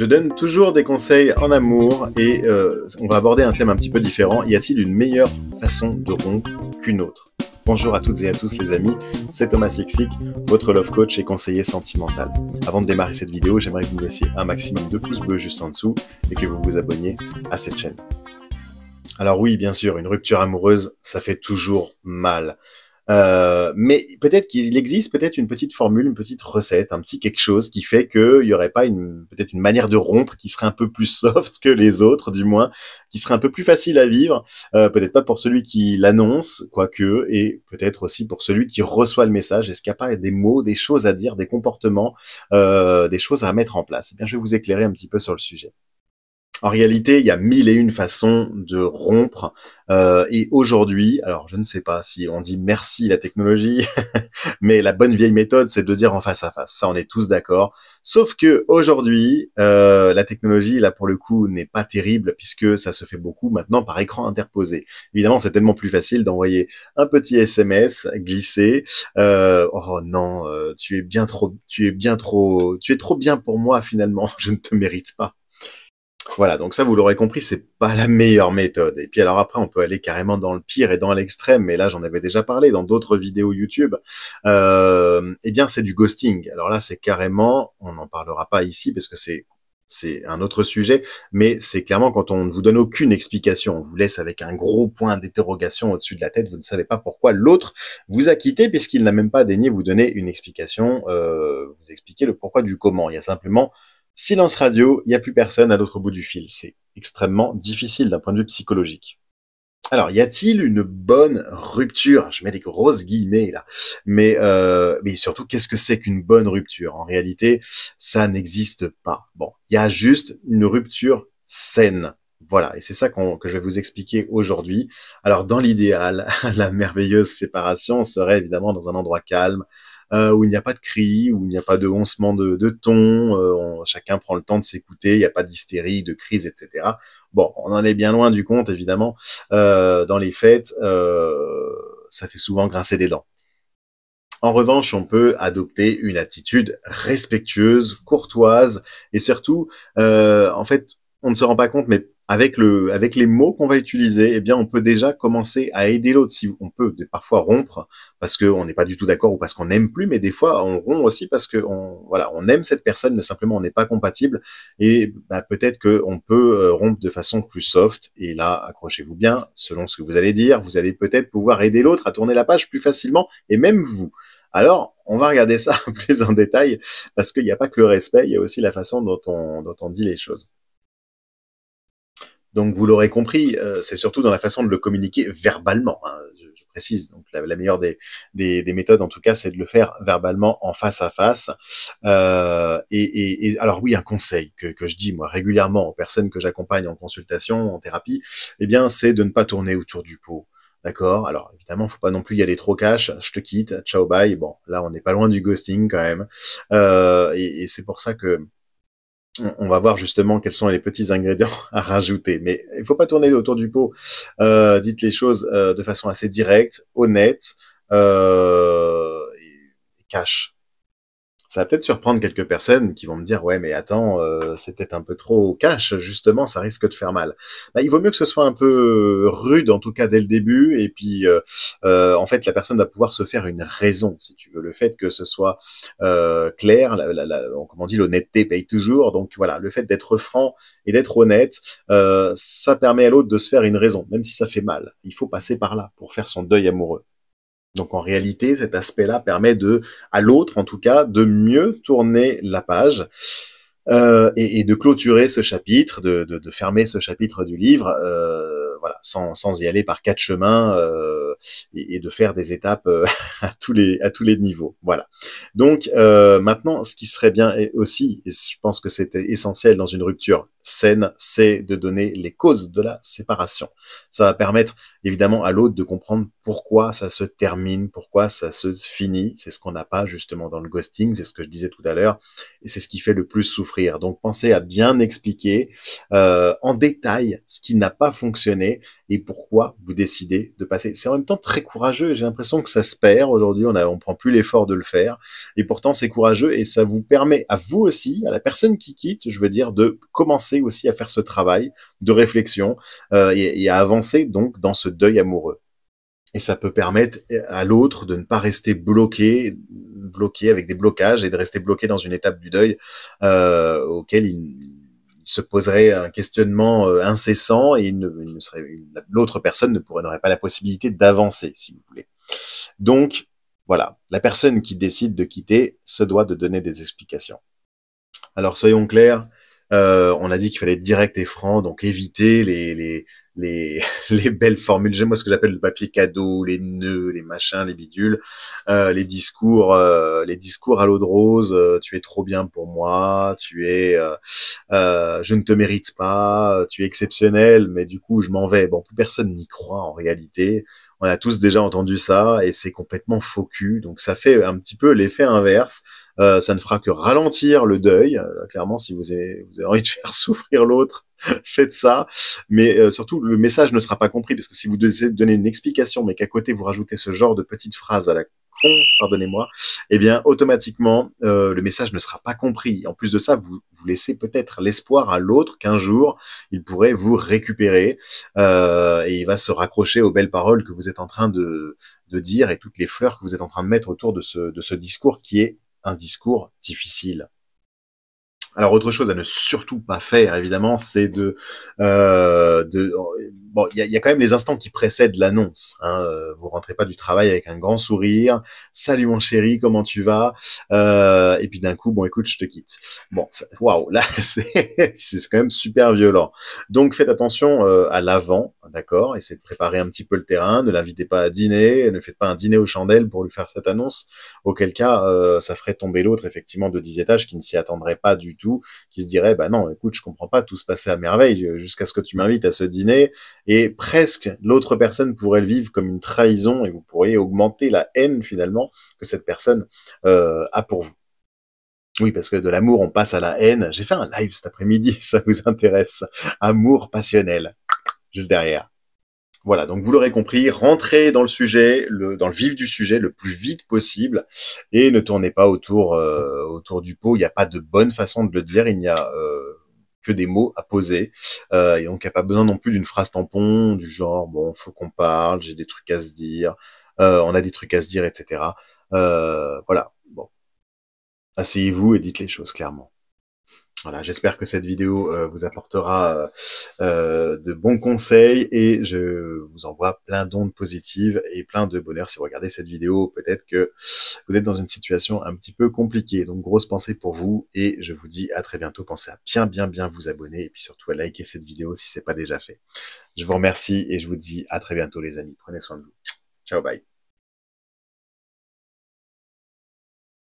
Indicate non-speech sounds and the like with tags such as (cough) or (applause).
Je donne toujours des conseils en amour et euh, on va aborder un thème un petit peu différent. Y a-t-il une meilleure façon de rompre qu'une autre Bonjour à toutes et à tous les amis, c'est Thomas Sixic, votre love coach et conseiller sentimental. Avant de démarrer cette vidéo, j'aimerais que vous laissiez un maximum de pouces bleus juste en dessous et que vous vous abonniez à cette chaîne. Alors oui, bien sûr, une rupture amoureuse, ça fait toujours mal. Euh, mais peut-être qu'il existe peut-être une petite formule, une petite recette, un petit quelque chose qui fait qu'il n'y aurait pas une peut-être une manière de rompre qui serait un peu plus (laughs) soft que les autres, du moins, qui serait un peu plus facile à vivre. Euh, peut-être pas pour celui qui l'annonce, quoique, et peut-être aussi pour celui qui reçoit le message. Est-ce qu'il n'y a pas des mots, des choses à dire, des comportements, euh, des choses à mettre en place Eh bien, je vais vous éclairer un petit peu sur le sujet. En réalité, il y a mille et une façons de rompre. Euh, et aujourd'hui, alors je ne sais pas si on dit merci la technologie, (laughs) mais la bonne vieille méthode, c'est de dire en face à face. Ça, on est tous d'accord. Sauf que aujourd'hui, euh, la technologie, là pour le coup, n'est pas terrible puisque ça se fait beaucoup maintenant par écran interposé. Évidemment, c'est tellement plus facile d'envoyer un petit SMS glisser. Euh, oh non, euh, tu es bien trop, tu es bien trop, tu es trop bien pour moi finalement. (laughs) Je ne te mérite pas. Voilà, donc ça, vous l'aurez compris, c'est pas la meilleure méthode. Et puis alors après, on peut aller carrément dans le pire et dans l'extrême, mais là, j'en avais déjà parlé dans d'autres vidéos YouTube. Euh, eh bien, c'est du ghosting. Alors là, c'est carrément, on n'en parlera pas ici parce que c'est un autre sujet, mais c'est clairement quand on ne vous donne aucune explication, on vous laisse avec un gros point d'interrogation au-dessus de la tête, vous ne savez pas pourquoi l'autre vous a quitté puisqu'il n'a même pas daigné vous donner une explication, euh, vous expliquer le pourquoi du comment. Il y a simplement Silence radio, il n'y a plus personne à l'autre bout du fil. C'est extrêmement difficile d'un point de vue psychologique. Alors, y a-t-il une bonne rupture Je mets des grosses guillemets là. Euh, mais, surtout, qu'est-ce que c'est qu'une bonne rupture En réalité, ça n'existe pas. Bon, il y a juste une rupture saine. Voilà, et c'est ça que je vais vous expliquer aujourd'hui. Alors, dans l'idéal, (laughs) la merveilleuse séparation serait évidemment dans un endroit calme, euh, où il n'y a pas de cris, où il n'y a pas de honcement de, ton, euh, chacun prend le temps de s'écouter, il n'y a pas d'hystérie, de crise, etc. Bon, on en est bien loin du compte, évidemment. Euh, dans les fêtes, ça fait souvent grincer des dents. En revanche, on peut adopter une attitude respectueuse, courtoise et surtout, en fait, on ne se rend pas compte, mais avec le, avec les mots qu'on va utiliser, eh bien, on peut déjà commencer à aider l'autre. Si on peut parfois rompre parce qu'on n'est pas du tout d'accord ou parce qu'on n'aime plus, mais des fois on rompt aussi parce qu'on on, voilà, on aime cette personne, mais simplement on n'est pas compatible. Et bah, peut-être qu'on peut euh, rompre de façon plus soft. Et là, accrochez-vous bien. Selon ce que vous allez dire, vous allez peut-être pouvoir aider l'autre à tourner la page plus facilement et même vous. Alors, on va regarder ça (laughs) plus en détail parce qu'il n'y a pas que le respect, il y a aussi la façon dont on, dont on dit les choses. Donc vous l'aurez compris, euh, c'est surtout dans la façon de le communiquer verbalement. Hein, je, précise. Donc la, meilleure des, méthodes, en tout cas, c'est de le faire verbalement, en face à face. Euh, et, alors oui, un conseil que, je dis moi régulièrement aux personnes que j'accompagne en consultation, en thérapie, eh bien, c'est de ne pas tourner autour du pot. D'accord. Alors évidemment, il faut pas non plus y aller trop cash. Je te quitte, ciao bye. Bon, là, on n'est pas loin du ghosting quand même. Euh, et, et c'est pour ça que on va voir justement quels sont les petits ingrédients (laughs) à rajouter. Mais il faut pas tourner autour du pot. Euh, dites les choses euh, de façon assez directe, honnête euh, et cash ça va peut-être surprendre quelques personnes qui vont me dire ouais mais attends euh, c'est peut-être un peu trop cash justement ça risque de faire mal. Bah, il vaut mieux que ce soit un peu euh, rude en tout cas dès le début et puis euh, euh, en fait la personne va pouvoir se faire une raison si tu veux le fait que ce soit clair la, la, comme on dit l'honnêteté paye toujours donc voilà le fait d'être franc et d'être honnête ça permet à l'autre de se faire une raison même si ça fait mal il faut passer par là pour faire son deuil amoureux. Donc en réalité, cet aspect-là permet de, à l'autre en tout cas, de mieux tourner la page euh, et, de clôturer ce chapitre, de, de, fermer ce chapitre du livre, euh, voilà, sans, sans, y aller par quatre chemins euh, et, et, de faire des étapes (laughs) à tous les à tous les niveaux. Voilà. Donc maintenant, ce qui serait bien aussi, et je pense que c'était essentiel dans une rupture, saine, c'est de donner les causes de la séparation. Ça va permettre évidemment à l'autre de comprendre pourquoi ça se termine, pourquoi ça se finit. C'est ce qu'on n'a pas justement dans le ghosting, c'est ce que je disais tout à l'heure, et c'est ce qui fait le plus souffrir. Donc pensez à bien expliquer euh, en détail ce qui n'a pas fonctionné et pourquoi vous décidez de passer. C'est en même temps très courageux. J'ai l'impression que ça se perd aujourd'hui. On ne prend plus l'effort de le faire, et pourtant c'est courageux et ça vous permet à vous aussi, à la personne qui quitte, je veux dire, de commencer aussi à faire ce travail de réflexion euh, et, à avancer donc dans ce deuil amoureux. Et ça peut permettre à l'autre de ne pas rester bloqué, bloqué avec des blocages et de rester bloqué dans une étape du deuil euh, auquel il, se poserait un questionnement euh, incessant et l'autre personne ne pourrait n'aurait pas la possibilité d'avancer, si vous voulez. Donc, voilà, la personne qui décide de quitter se doit de donner des explications. Alors soyons clairs, euh, on a dit qu'il fallait être direct et franc, donc éviter les, les, les, (laughs) les belles formules. J'aime moi ce que j'appelle le papier cadeau, les nœuds, les machins, les bidules, euh, les discours, euh, les discours à l'eau de rose. tu es trop bien pour moi. Tu es, je ne te mérite pas. Tu es exceptionnel, mais du coup je m'en vais. Bon, personne n'y croit en réalité. On a tous déjà entendu ça et c'est complètement faux cul. Donc ça fait un petit peu l'effet inverse. Euh, ça ne fera que ralentir le deuil. Euh, clairement, si vous avez, envie de (laughs) faire souffrir l'autre, (laughs) faites ça. Mais euh, surtout, le message ne sera pas compris parce que si vous devez donner une explication, mais qu'à côté vous rajoutez ce genre de petite phrase à la con, pardonnez-moi, eh bien automatiquement le message ne sera pas compris. En plus de ça, vous, vous laissez peut-être l'espoir à l'autre qu'un jour il pourrait vous récupérer et il va se raccrocher aux belles paroles que vous êtes en train de dire et toutes les fleurs que vous êtes en train de mettre autour de ce discours qui est un discours difficile. Alors autre chose à ne surtout pas faire, évidemment, c'est de, euh, de bon, il y a, y a, quand même les instants qui précèdent l'annonce. Hein. Euh, vous rentrez pas du travail avec un grand sourire. Salut mon chéri, comment tu vas euh, Et puis d'un coup, bon, écoute, je te quitte. Bon, waouh, là, (laughs) c'est quand même super violent. Donc faites attention euh, à l'avant, d'accord Essayez de préparer un petit peu le terrain. Ne l'invitez pas à dîner. Ne faites pas un dîner aux chandelles pour lui faire cette annonce. Auquel cas, euh, ça ferait tomber l'autre effectivement de 10 étages qui ne s'y attendrait pas du tout, qui se dirait, bah non, écoute, je comprends pas, tout se passait à merveille jusqu'à ce que tu m'invites à ce dîner et presque l'autre personne pourrait le vivre comme une trahison et vous pourriez augmenter la haine finalement que cette personne euh, a pour vous. Oui, parce que de l'amour, on passe à la haine. J'ai fait un live cet après-midi, (laughs) ça vous intéresse. Amour passionnel, juste derrière. Voilà, donc vous l'aurez compris, rentrez dans le sujet, dans le vif du sujet le plus vite possible et ne tournez pas autour, euh, autour du pot. Il n'y a pas de bonne façon de le dire, il n'y a euh, des mots à poser. Euh, et donc, il n'y a pas besoin non plus d'une phrase tampon du genre, bon, faut qu'on parle, j'ai des trucs à se dire, euh, on a des trucs à se dire, etc. Euh, voilà, bon. Asseyez-vous et dites les choses clairement. Voilà, j'espère que cette vidéo euh, vous apportera euh, euh, de bons conseils et je vous envoie plein d'ondes positives et plein de bonheur si vous regardez cette vidéo. Peut-être que vous êtes dans une situation un petit peu compliquée. Donc, grosse pensée pour vous et je vous dis à très bientôt. Pensez à bien, bien, bien vous abonner et puis surtout à liker cette vidéo si c'est pas déjà fait. Je vous remercie et je vous dis à très bientôt les amis. Prenez soin de vous. Ciao, bye.